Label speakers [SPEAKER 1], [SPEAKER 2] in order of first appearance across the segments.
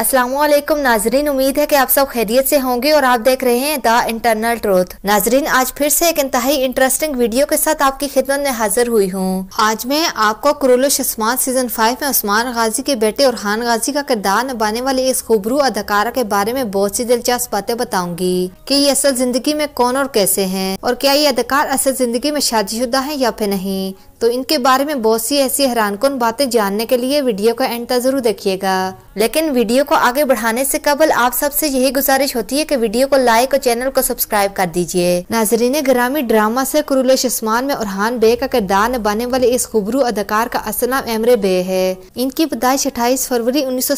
[SPEAKER 1] असलम नाजरीन उम्मीद है कि आप सब खैरियत से होंगे और आप देख रहे हैं द इंटरनल ट्रोथ नाजरीन आज फिर से एक इंतहाई इंटरेस्टिंग वीडियो के साथ आपकी खिदमत में हाजिर हुई हूँ आज मैं आपको कुरुल शस्मान सीजन फाइव में उस्मान गाजी के बेटे और हान गाजी का किरदार निभाने वाली इस खूबरू अदाकारा के बारे में बहुत सी दिलचस्प बातें बताऊंगी की ये असल जिंदगी में कौन और कैसे है और क्या ये अदाकार असल जिंदगी में शुदा है या फिर नहीं तो इनके बारे में बहुत सी ऐसी हैरानकुन बातें जानने के लिए वीडियो का एंड तक जरूर देखिएगा लेकिन वीडियो को आगे बढ़ाने से कबल आप सबसे यही गुजारिश होती है कि वीडियो को लाइक और चैनल को सब्सक्राइब कर दीजिए नाजरीन ग्रामी ड्रामा से कुरुलेश उस्मान में उरहान बे का किरदार निभाने वाले इस खुबरू अदाकार का असलम एमरे बे है इनकी पैदाइश अट्ठाईस फरवरी उन्नीस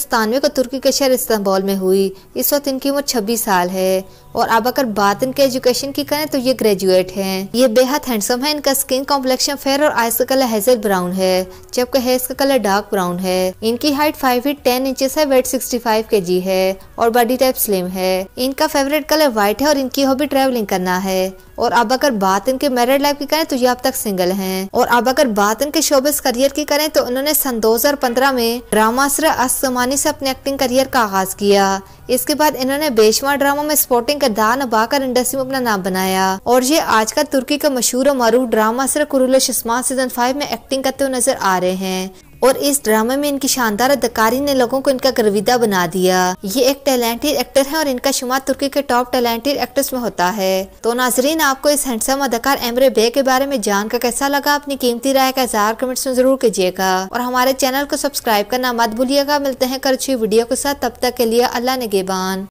[SPEAKER 1] को तुर्की के शहर इस्तांबुल में हुई इस वक्त इनकी उम्र छब्बीस साल है और अब अगर बात इनके एजुकेशन की करें तो ये ग्रेजुएट हैं ये बेहद हैंडसम है इनका स्किन कॉम्प्लेक्शन फेयर और आइस का कलर हेजल ब्राउन है जबकि हेयर का कलर डार्क ब्राउन है इनकी height five feet ten inches है weight sixty five K G है और बॉडी टाइप स्लिम है इनका फेवरेट कलर व्हाइट है और इनकी हॉबी ट्रेवलिंग करना है और अब अगर बात इनके मैरिड लाइफ की करें तो ये अब तक सिंगल हैं और अब अगर बात इनके शोबिस करियर की करें तो उन्होंने सन 2015 में ड्रामा सर असमानी से अपने एक्टिंग करियर का आगाज किया इसके बाद इन्होंने बेशमा ड्रामा में स्पोर्टिंग किरदार निभाकर इंडस्ट्री में अपना नाम बनाया और ये आजकल तुर्की का मशहूर और मरूफ ड्रामा सर कुरुल सीजन फाइव में एक्टिंग करते हुए नजर आ रहे हैं और इस ड्रामे में इनकी शानदार अदाकारी ने लोगों को इनका गर्विदा बना दिया ये एक टैलेंटेड एक्टर है और इनका शुमार तुर्की के टॉप टैलेंटेड एक्टर्स में होता है तो नाजरीन आपको इस हैंडसम अदाकार एमरे बे के बारे में जानकर कैसा लगा अपनी कीमती राय का इजहार कमेंट्स में जरूर कीजिएगा और हमारे चैनल को सब्सक्राइब करना मत भूलिएगा मिलते हैं कर वीडियो के साथ तब तक के लिए अल्लाह नगेबान